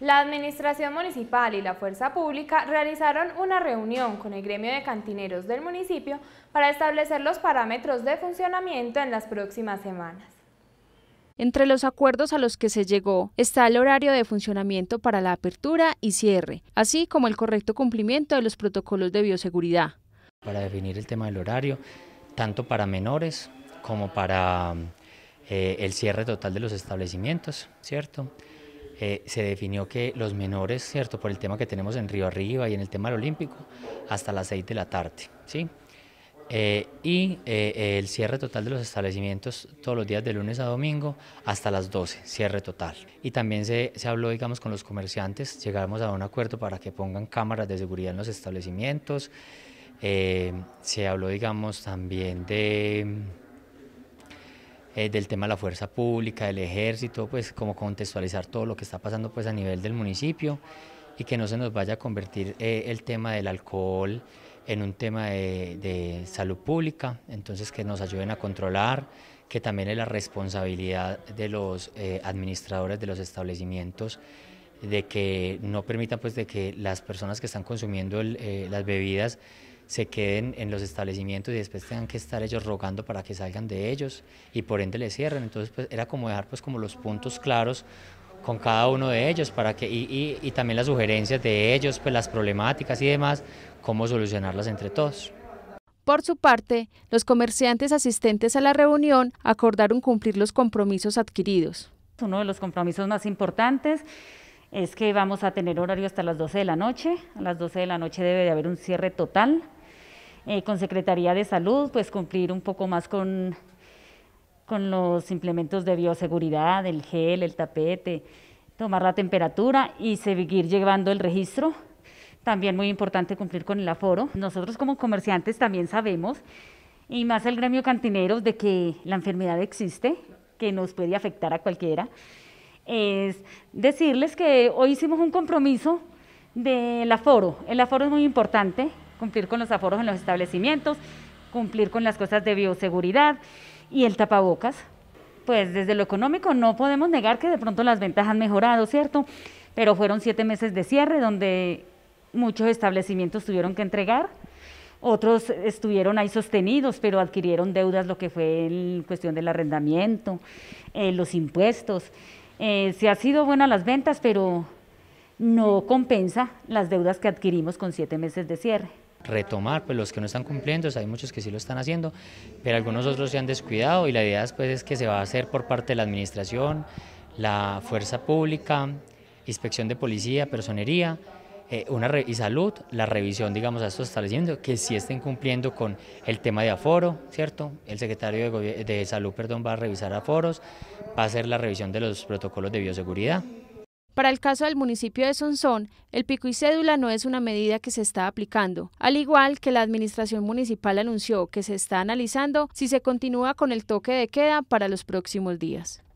La Administración Municipal y la Fuerza Pública realizaron una reunión con el gremio de cantineros del municipio para establecer los parámetros de funcionamiento en las próximas semanas. Entre los acuerdos a los que se llegó está el horario de funcionamiento para la apertura y cierre, así como el correcto cumplimiento de los protocolos de bioseguridad. Para definir el tema del horario, tanto para menores como para eh, el cierre total de los establecimientos, ¿cierto? Eh, se definió que los menores, ¿cierto? Por el tema que tenemos en Río Arriba y en el tema Olímpico, hasta las 6 de la tarde, ¿sí? Eh, y eh, el cierre total de los establecimientos todos los días de lunes a domingo hasta las 12, cierre total. Y también se, habló, digamos, con los comerciantes, llegamos a un acuerdo para que pongan cámaras de seguridad en los establecimientos. se habló, digamos, también de eh, del tema de la fuerza pública, del ejército, pues como contextualizar todo lo que está pasando pues a nivel del municipio y que no se nos vaya a convertir eh, el tema del alcohol en un tema de, salud pública, entonces que nos ayuden a controlar, que también es la responsabilidad de los eh, administradores de los establecimientos de que no permitan pues de que las personas que están consumiendo eh, las bebidas se queden en los establecimientos y después tengan que estar ellos rogando para que salgan de ellos y por ende les cierren. Entonces pues era como dejar pues como los puntos claros con cada uno de ellos para que y, y, y también las sugerencias de ellos, pues las problemáticas y demás, cómo solucionarlas entre todos. Por su parte, los comerciantes asistentes a la reunión acordaron cumplir los compromisos adquiridos. Uno de los compromisos más importantes es que vamos a tener horario hasta las 12 de la noche. A las 12 de la noche debe de haber un cierre total. Eh, con Secretaría de Salud, pues cumplir un poco más con, con los implementos de bioseguridad, el gel, el tapete, tomar la temperatura y seguir llevando el registro. También muy importante cumplir con el aforo. Nosotros como comerciantes también sabemos, y más el gremio cantineros, de que la enfermedad existe, que nos puede afectar a cualquiera es decirles que hoy hicimos un compromiso del aforo. El aforo es muy importante, cumplir con los aforos en los establecimientos, cumplir con las cosas de bioseguridad y el tapabocas. Pues desde lo económico no podemos negar que de pronto las ventas han mejorado, ¿cierto? Pero fueron siete meses de cierre donde muchos establecimientos tuvieron que entregar, otros estuvieron ahí sostenidos, pero adquirieron deudas, lo que fue en cuestión del arrendamiento, eh, los impuestos. Eh, se ha sido buenas las ventas, pero no compensa las deudas que adquirimos con siete meses de cierre. Retomar, pues los que no están cumpliendo, hay muchos que sí lo están haciendo, pero algunos otros se han descuidado y la idea después pues, es que se va a hacer por parte de la administración, la fuerza pública, inspección de policía, personería, eh, una y salud, la revisión, digamos, a está diciendo que si estén cumpliendo con el tema de aforo, ¿cierto? El secretario de, Salud perdón, va a revisar aforos, va a hacer la revisión de los protocolos de bioseguridad. Para el caso del municipio de Sonsón, el pico y cédula no es una medida que se está aplicando, al igual que la administración municipal anunció que se está analizando si se continúa con el toque de queda para los próximos días.